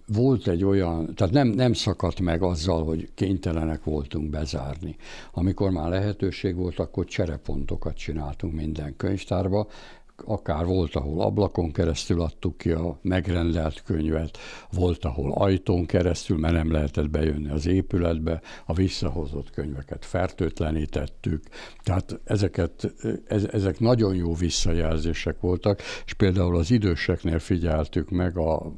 Speaker 2: volt egy olyan, tehát nem, nem szakadt meg azzal, hogy kénytelenek voltunk bezárni. Amikor már lehetőség volt, akkor cserepontokat csináltunk minden könyvtárba, akár volt, ahol ablakon keresztül adtuk ki a megrendelt könyvet, volt, ahol ajtón keresztül, mert nem lehetett bejönni az épületbe, a visszahozott könyveket fertőtlenítettük. Tehát ezeket, ez, ezek nagyon jó visszajelzések voltak, és például az időseknél figyeltük meg a, a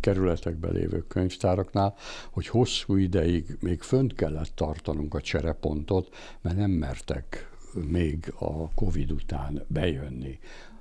Speaker 2: kerületekben lévő könyvtáraknál, hogy hosszú ideig még fönt kellett tartanunk a cserepontot, mert nem mertek még a Covid után bejönni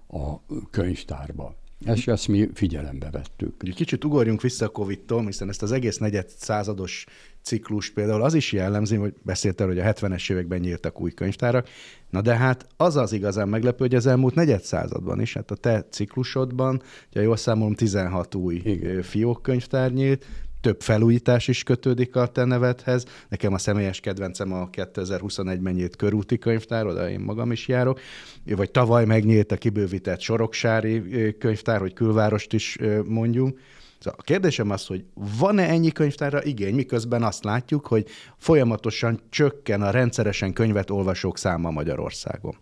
Speaker 2: a
Speaker 1: könyvtárba. És mhm. ezt mi figyelembe vettük. Kicsit ugorjunk vissza a Covid-tól, hiszen ezt az egész negyed százados ciklus például az is jellemzi, hogy beszéltél, hogy a 70-es években nyíltak új könyvtárak, na de hát az az igazán meglepő, hogy az elmúlt negyed században is, hát a te ciklusodban, ugye jól számolom, 16 új Igen. könyvtár nyílt, több felújítás is kötődik a te nevedhez. Nekem a személyes kedvencem a 2021-ben körúti könyvtár, oda én magam is járok. Vagy tavaly megnyílt a kibővített soroksári könyvtár, hogy külvárost is mondjunk. Szóval a kérdésem az, hogy van-e ennyi könyvtárra igény, miközben azt látjuk, hogy folyamatosan csökken a rendszeresen könyvet olvasók száma Magyarországon?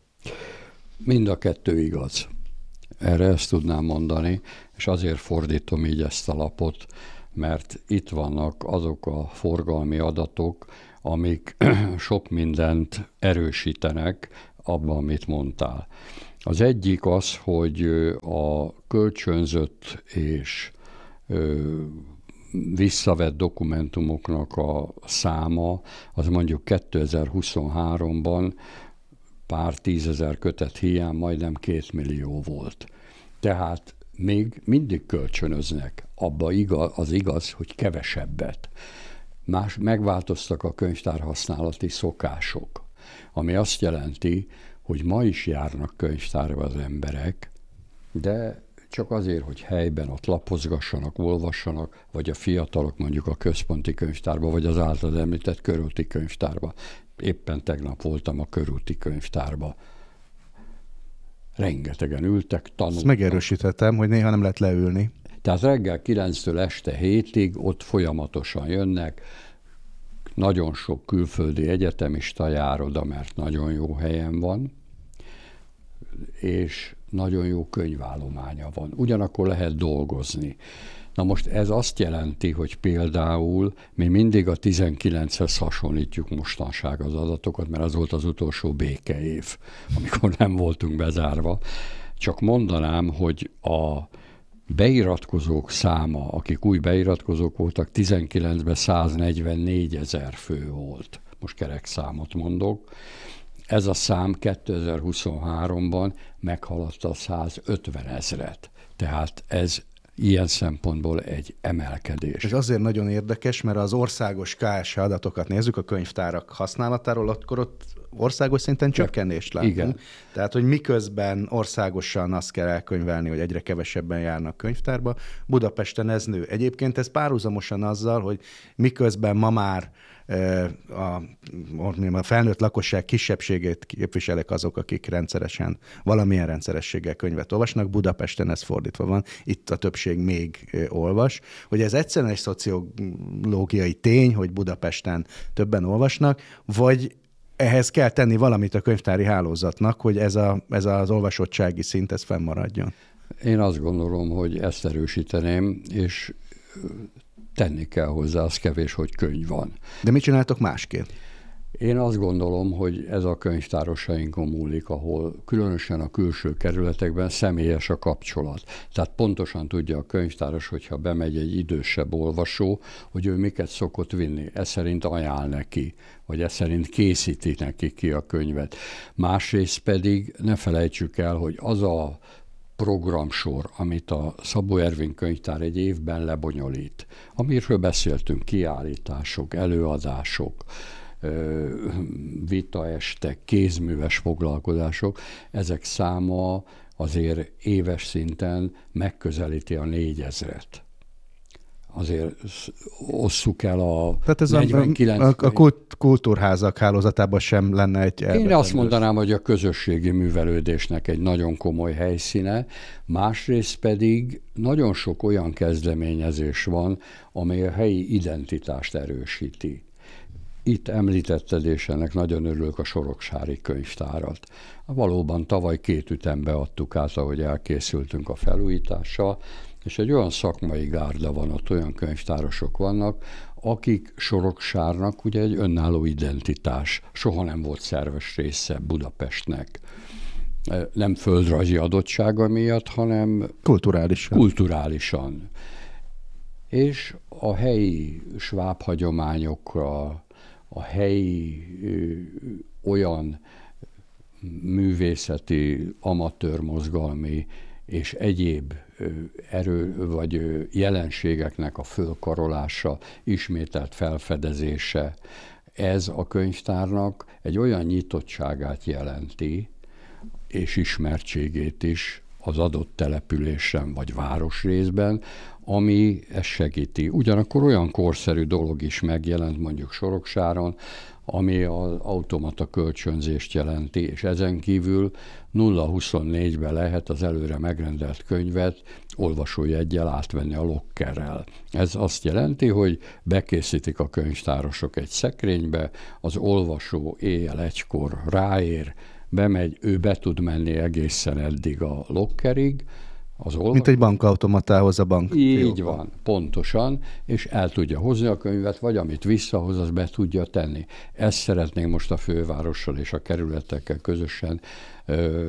Speaker 1: Mind a kettő
Speaker 2: igaz. Erre ezt tudnám mondani, és azért fordítom így ezt a lapot, mert itt vannak azok a forgalmi adatok, amik sok mindent erősítenek abban, amit mondtál. Az egyik az, hogy a kölcsönzött és visszavett dokumentumoknak a száma, az mondjuk 2023-ban pár tízezer kötet hiány majdnem két millió volt. Tehát még mindig kölcsönöznek abba igaz, az igaz, hogy kevesebbet. Más, megváltoztak a könyvtár használati szokások, ami azt jelenti, hogy ma is járnak könyvtárba az emberek, de csak azért, hogy helyben ott lapozgassanak, olvassanak, vagy a fiatalok mondjuk a központi könyvtárba, vagy az általad említett körúti könyvtárba. Éppen tegnap voltam a
Speaker 1: körúti könyvtárba. Rengetegen
Speaker 2: ültek, tanultak. Ezt
Speaker 1: megerősítettem, hogy néha nem lehet leülni.
Speaker 2: Tehát reggel 9-től este 7-ig ott folyamatosan jönnek, nagyon sok külföldi egyetemista jár oda, mert nagyon jó helyen van, és nagyon jó könyvállománya van. Ugyanakkor lehet dolgozni. Na most ez azt jelenti, hogy például mi mindig a 19-hez hasonlítjuk mostanság az adatokat, mert az volt az utolsó békeév, amikor nem voltunk bezárva. Csak mondanám, hogy a beiratkozók száma, akik új beiratkozók voltak, 19-ben 144 ezer fő volt. Most kerek számot mondok. Ez a szám 2023-ban meghaladta 150 ezret.
Speaker 1: Tehát ez ilyen szempontból egy emelkedés. És azért nagyon érdekes, mert az országos KSH adatokat nézzük a könyvtárak használatáról, akkor ott országos szinten csökkenést látunk. Igen. Tehát, hogy miközben országosan azt kell elkönyvelni, hogy egyre kevesebben járnak könyvtárba, Budapesten ez nő. Egyébként ez párhuzamosan azzal, hogy miközben ma már a, a felnőtt lakosság kisebbségét képviselek azok, akik rendszeresen, valamilyen rendszerességgel könyvet olvasnak. Budapesten ez fordítva van, itt a többség még olvas. Hogy ez egyszerűen egy szociológiai tény, hogy Budapesten többen olvasnak, vagy ehhez kell tenni valamit a könyvtári hálózatnak, hogy ez, a, ez az olvasottsági szint ez fennmaradjon.
Speaker 2: Én azt gondolom, hogy ezt erősíteném, és tenni kell hozzá, az kevés, hogy könyv van.
Speaker 1: De mit csináltok másként?
Speaker 2: Én azt gondolom, hogy ez a könyvtárosainkon múlik, ahol különösen a külső kerületekben személyes a kapcsolat. Tehát pontosan tudja a könyvtáros, hogyha bemegy egy idősebb olvasó, hogy ő miket szokott vinni. Ez szerint ajánl neki, vagy ez szerint készíti neki ki a könyvet. Másrészt pedig ne felejtsük el, hogy az a programsor, amit a Szabó Ervin könyvtár egy évben lebonyolít, amiről beszéltünk, kiállítások, előadások, vitaestek, kézműves foglalkozások, ezek száma azért éves szinten megközelíti a négyezret azért
Speaker 1: osszuk el a Tehát ez 49... A, a, kultúrházak hálózatában sem lenne egy... Elbetendős. Én azt
Speaker 2: mondanám, hogy a közösségi művelődésnek egy nagyon komoly helyszíne, másrészt pedig nagyon sok olyan kezdeményezés van, amely a helyi identitást erősíti itt ennek nagyon örülök a Soroksári könyvtárat. Valóban tavaly két ütembe adtuk át, ahogy elkészültünk a felújítással, és egy olyan szakmai gárda van ott, olyan könyvtárosok vannak, akik Soroksárnak ugye egy önálló identitás, soha nem volt szerves része Budapestnek e, nem földrajzi adottsága miatt, hanem kulturálisan. kulturálisan. És a helyi sváb hagyományokra, a helyi olyan művészeti, amatőr mozgalmi és egyéb erő vagy jelenségeknek a fölkarolása, ismételt felfedezése, ez a könyvtárnak egy olyan nyitottságát jelenti, és ismertségét is az adott településen vagy városrészben, ami ezt segíti. Ugyanakkor olyan korszerű dolog is megjelent mondjuk Soroksáron, ami az automata kölcsönzést jelenti, és ezen kívül 0-24-ben lehet az előre megrendelt könyvet egyel átvenni a lokkerrel. Ez azt jelenti, hogy bekészítik a könyvtárosok egy szekrénybe, az olvasó éjjel egykor ráér, bemegy, ő be tud menni egészen eddig a lokkerig, az olvasó. Mint egy bankautomatához a bank. Így fióka. van, pontosan, és el tudja hozni a könyvet, vagy amit visszahoz, az be tudja tenni. Ezt szeretnénk most a fővárossal és a kerületekkel közösen ö,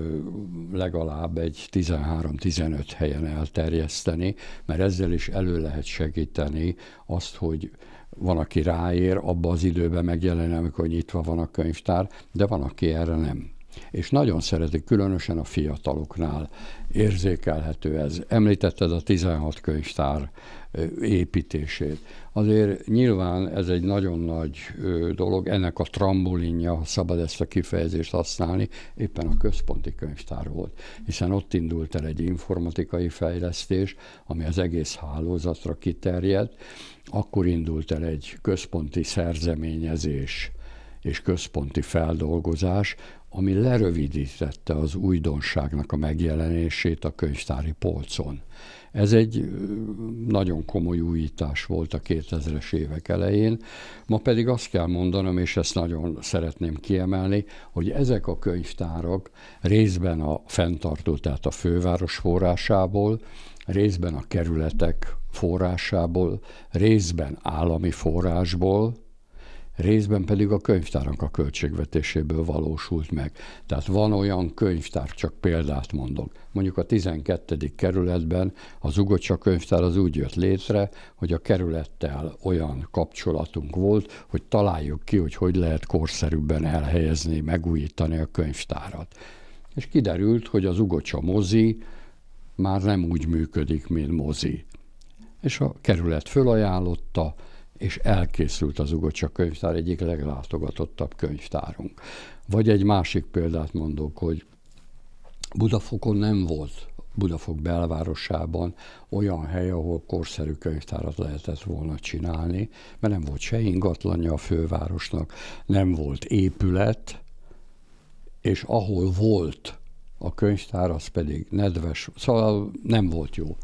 Speaker 2: legalább egy 13-15 helyen elterjeszteni, mert ezzel is elő lehet segíteni azt, hogy van, aki ráér, abba az időben megjelenik, amikor nyitva van a könyvtár, de van, aki erre nem és nagyon szeretik, különösen a fiataloknál érzékelhető ez. Említetted a 16 könyvtár építését. Azért nyilván ez egy nagyon nagy dolog, ennek a trambulinja, ha szabad ezt a kifejezést használni, éppen a központi könyvtár volt, hiszen ott indult el egy informatikai fejlesztés, ami az egész hálózatra kiterjedt, akkor indult el egy központi szerzeményezés és központi feldolgozás, ami lerövidítette az újdonságnak a megjelenését a könyvtári polcon. Ez egy nagyon komoly újítás volt a 2000-es évek elején. Ma pedig azt kell mondanom, és ezt nagyon szeretném kiemelni, hogy ezek a könyvtárak részben a fenntartó, tehát a főváros forrásából, részben a kerületek forrásából, részben állami forrásból, részben pedig a könyvtárnak a költségvetéséből valósult meg. Tehát van olyan könyvtár, csak példát mondok. Mondjuk a 12. kerületben az Ugocsa könyvtár az úgy jött létre, hogy a kerülettel olyan kapcsolatunk volt, hogy találjuk ki, hogy hogy lehet korszerűbben elhelyezni, megújítani a könyvtárat. És kiderült, hogy az Ugocsa mozi már nem úgy működik, mint mozi. És a kerület fölajánlotta, és elkészült az Ugocsa könyvtár egyik leglátogatottabb könyvtárunk. Vagy egy másik példát mondok, hogy Budafokon nem volt Budafok belvárosában olyan hely, ahol korszerű könyvtárat lehetett volna csinálni, mert nem volt se ingatlanja a fővárosnak, nem volt épület, és ahol volt a könyvtár, az pedig nedves, szóval nem volt jó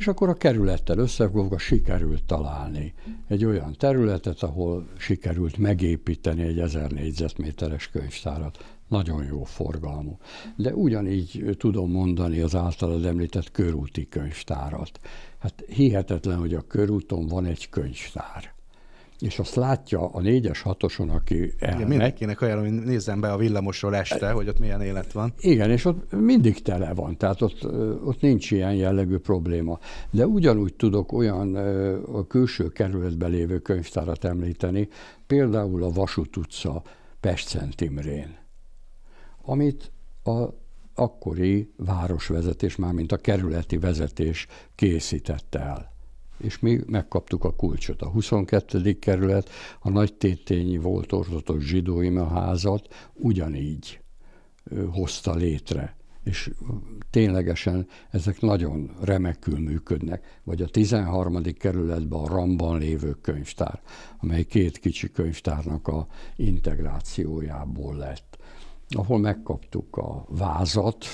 Speaker 2: és akkor a kerülettel összefogva sikerült találni egy olyan területet, ahol sikerült megépíteni egy 1000 négyzetméteres könyvtárat. Nagyon jó forgalmú. De ugyanígy tudom mondani az általad említett körúti könyvtárat. Hát hihetetlen, hogy a körúton van egy könyvtár és azt látja a négyes hatoson, aki elmegy. Igen, mindenkinek ajánlom, hogy nézzem be a villamosról este, e, hogy ott milyen élet van. Igen, és ott mindig tele van, tehát ott, ott nincs ilyen jellegű probléma. De ugyanúgy tudok olyan a külső kerületben lévő könyvtárat említeni, például a Vasút utca Pest amit a akkori városvezetés, mármint a kerületi vezetés készítette el és mi megkaptuk a kulcsot. A 22. kerület, a nagy tétényi volt ortodox zsidóime házat ugyanígy hozta létre és ténylegesen ezek nagyon remekül működnek. Vagy a 13. kerületben a Ramban lévő könyvtár, amely két kicsi könyvtárnak a integrációjából lett, ahol megkaptuk a vázat,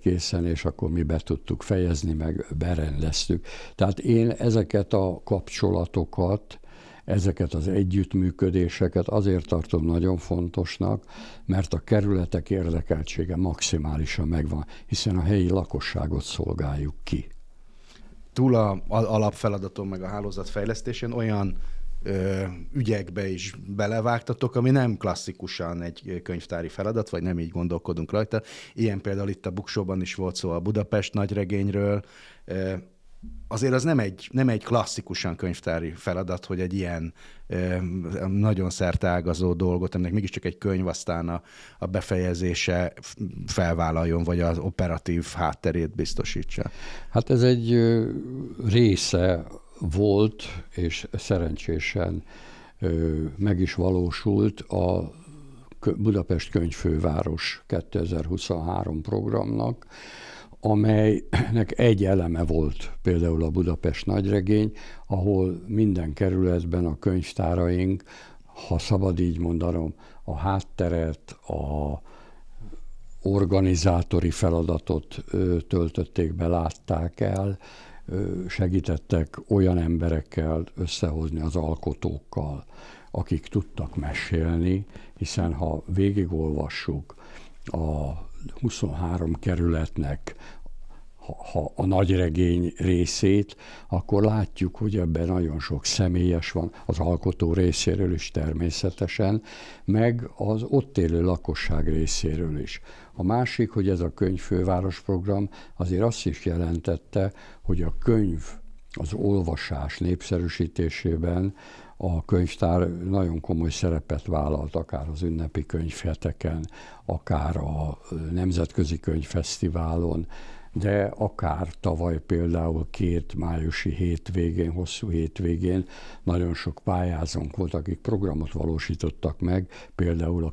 Speaker 2: készen, és akkor mi be tudtuk fejezni, meg berendeztük. Tehát én ezeket a kapcsolatokat, ezeket az együttműködéseket azért tartom nagyon fontosnak, mert a kerületek érdekeltsége maximálisan megvan, hiszen a helyi lakosságot szolgáljuk ki
Speaker 1: túl a, alapfeladatom meg a hálózat fejlesztésén olyan ügyekbe is belevágtatok, ami nem klasszikusan egy könyvtári feladat, vagy nem így gondolkodunk rajta. Ilyen például itt a Buksóban is volt szó a Budapest nagyregényről. azért az nem egy, nem egy klasszikusan könyvtári feladat, hogy egy ilyen nagyon szertágazó dolgot, aminek mégiscsak egy könyv aztán a, a befejezése felvállaljon, vagy az operatív hátterét biztosítsa. Hát ez egy része volt,
Speaker 2: és szerencsésen meg is valósult a Budapest Könyvfőváros 2023 programnak, amelynek egy eleme volt például a Budapest nagyregény, ahol minden kerületben a könyvtáraink, ha szabad így mondanom, a hátteret, a organizátori feladatot töltötték be, látták el, segítettek olyan emberekkel összehozni az alkotókkal, akik tudtak mesélni, hiszen ha végigolvassuk a 23 kerületnek ha a nagyregény részét, akkor látjuk, hogy ebben nagyon sok személyes van, az alkotó részéről is természetesen, meg az ott élő lakosság részéről is. A másik, hogy ez a főváros program azért azt is jelentette, hogy a könyv az olvasás népszerűsítésében a könyvtár nagyon komoly szerepet vállalt, akár az ünnepi könyvheteken, akár a Nemzetközi Könyvfesztiválon, de akár tavaly például két májusi hétvégén, hosszú hétvégén nagyon sok pályázónk volt, akik programot valósítottak meg, például a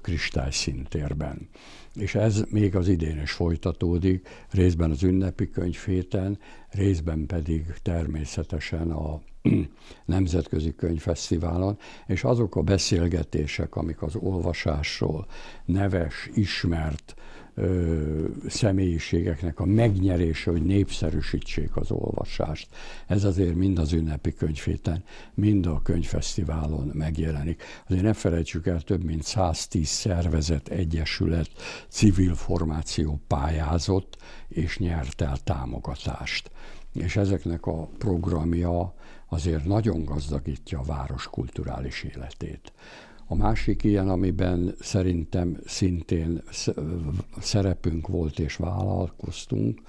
Speaker 2: szintérben. És ez még az idén is folytatódik, részben az ünnepi könyvféten, részben pedig természetesen a Nemzetközi Könyvfesztiválon, és azok a beszélgetések, amik az olvasásról neves, ismert ö, személyiségeknek a megnyerése, hogy népszerűsítsék az olvasást. Ez azért mind az ünnepi könyvhéten, mind a könyvfesztiválon megjelenik. Azért ne felejtsük el, több mint 110 szervezet, egyesület, civil formáció pályázott és nyert el támogatást. És ezeknek a programja azért nagyon gazdagítja a város kulturális életét. A másik ilyen, amiben szerintem szintén szerepünk volt és vállalkoztunk,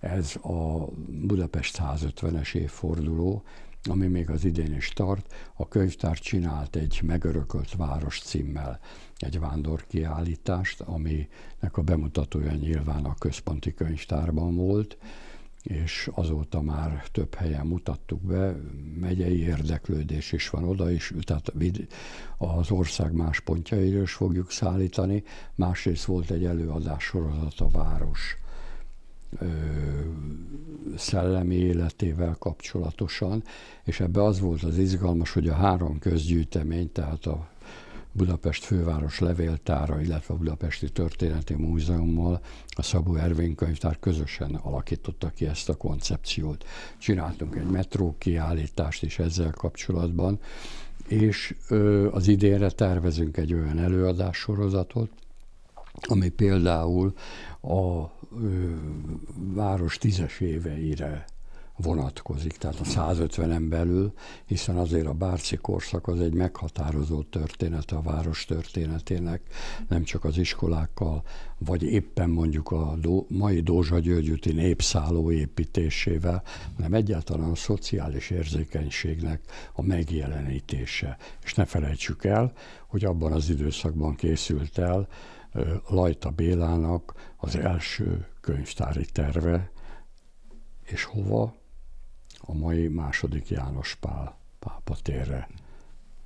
Speaker 2: ez a Budapest 150-es évforduló, ami még az idén is tart, a könyvtár csinált egy megörökölt város címmel egy vándorkiállítást, aminek a bemutatója nyilván a központi könyvtárban volt, és azóta már több helyen mutattuk be, megyei érdeklődés is van oda, is, tehát az ország más pontjaira is fogjuk szállítani. Másrészt volt egy előadás sorozat a város ö, szellemi életével kapcsolatosan, és ebbe az volt az izgalmas, hogy a három közgyűjtemény, tehát a Budapest főváros levéltára, illetve a Budapesti Történeti Múzeummal a Szabó Ervin könyvtár közösen alakította ki ezt a koncepciót. Csináltunk egy metró kiállítást is ezzel kapcsolatban, és az idénre tervezünk egy olyan előadássorozatot, ami például a város tízes éveire vonatkozik, tehát a 150-en belül, hiszen azért a Bárci korszak az egy meghatározó története a város történetének, nem csak az iskolákkal, vagy éppen mondjuk a do, mai Dózsa Györgyüti népszálló építésével, hanem egyáltalán a szociális érzékenységnek a megjelenítése. És ne felejtsük el, hogy abban az időszakban készült el Lajta Bélának az első könyvtári terve, és hova a mai második János Pál pápa térre.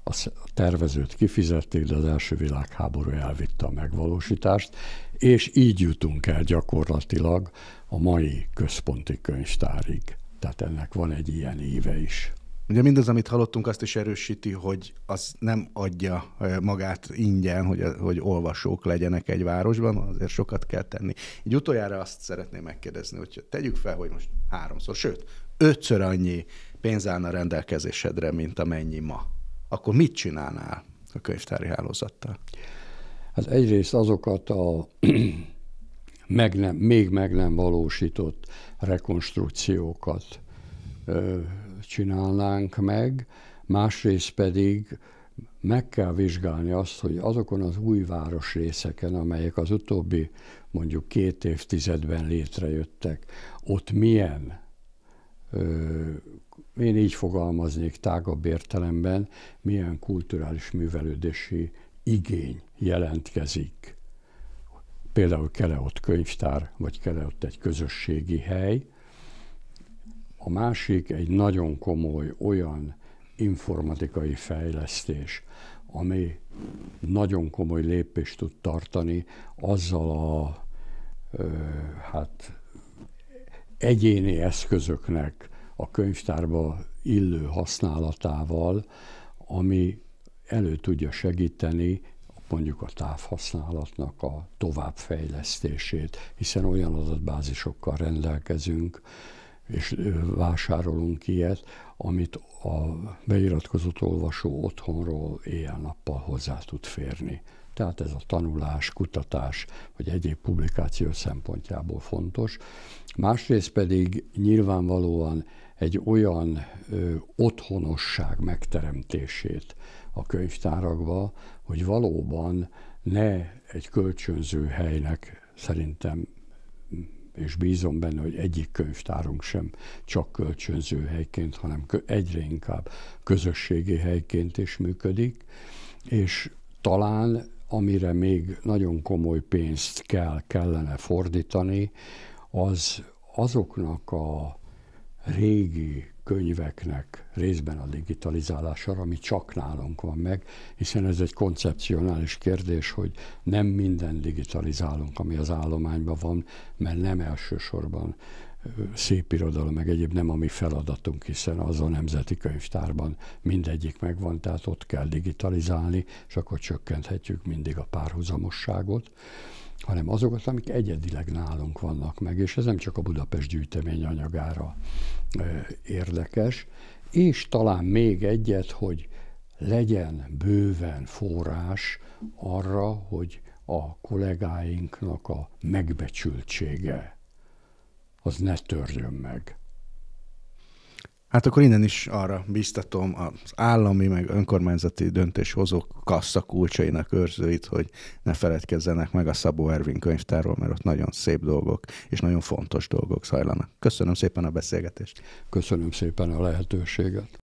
Speaker 2: A tervezőt kifizették, de az első világháború elvitte a megvalósítást, és így jutunk el gyakorlatilag a mai központi könyvtárig. Tehát ennek van egy ilyen éve is.
Speaker 1: Ugye mindaz, amit hallottunk, azt is erősíti, hogy az nem adja magát ingyen, hogy, hogy olvasók legyenek egy városban, azért sokat kell tenni. Így utoljára azt szeretném megkérdezni, hogy tegyük fel, hogy most háromszor, sőt, ötször annyi pénz állna rendelkezésedre, mint amennyi ma, akkor mit csinálnál a könyvtári hálózattal? Hát
Speaker 2: egyrészt azokat a meg nem, még meg nem valósított rekonstrukciókat ö, csinálnánk meg, másrészt pedig meg kell vizsgálni azt, hogy azokon az új városrészeken, amelyek az utóbbi mondjuk két évtizedben létrejöttek, ott milyen én így fogalmaznék tágabb értelemben, milyen kulturális művelődési igény jelentkezik. Például kell ott könyvtár, vagy kell ott egy közösségi hely. A másik egy nagyon komoly olyan informatikai fejlesztés, ami nagyon komoly lépést tud tartani azzal a ö, hát egyéni eszközöknek a könyvtárba illő használatával, ami elő tudja segíteni mondjuk a távhasználatnak a továbbfejlesztését, hiszen olyan adatbázisokkal rendelkezünk, és vásárolunk ilyet, amit a beiratkozott olvasó otthonról éjjel-nappal hozzá tud férni. Tehát ez a tanulás, kutatás vagy egyéb publikáció szempontjából fontos. Másrészt pedig nyilvánvalóan egy olyan ö, otthonosság megteremtését a könyvtárakba, hogy valóban ne egy kölcsönző helynek szerintem és bízom benne, hogy egyik könyvtárunk sem csak kölcsönző helyként, hanem egyre inkább közösségi helyként is működik, és talán amire még nagyon komoly pénzt kell, kellene fordítani, az azoknak a régi könyveknek részben a digitalizálására, ami csak nálunk van meg, hiszen ez egy koncepcionális kérdés, hogy nem minden digitalizálunk, ami az állományban van, mert nem elsősorban szép irodalom, meg egyéb nem a mi feladatunk, hiszen az a Nemzeti Könyvtárban mindegyik megvan, tehát ott kell digitalizálni, és akkor csökkenthetjük mindig a párhuzamosságot, hanem azokat, amik egyedileg nálunk vannak meg, és ez nem csak a Budapest gyűjtemény anyagára érdekes, és talán még egyet, hogy legyen bőven forrás arra, hogy a kollégáinknak a megbecsültsége az ne törjön meg.
Speaker 1: Hát akkor innen is arra biztatom az állami meg önkormányzati döntéshozók kassza kulcsainak őrzőit, hogy ne feledkezzenek meg a Szabó Ervin könyvtárról, mert ott nagyon szép dolgok és nagyon fontos dolgok zajlanak. Köszönöm szépen a beszélgetést. Köszönöm szépen a lehetőséget.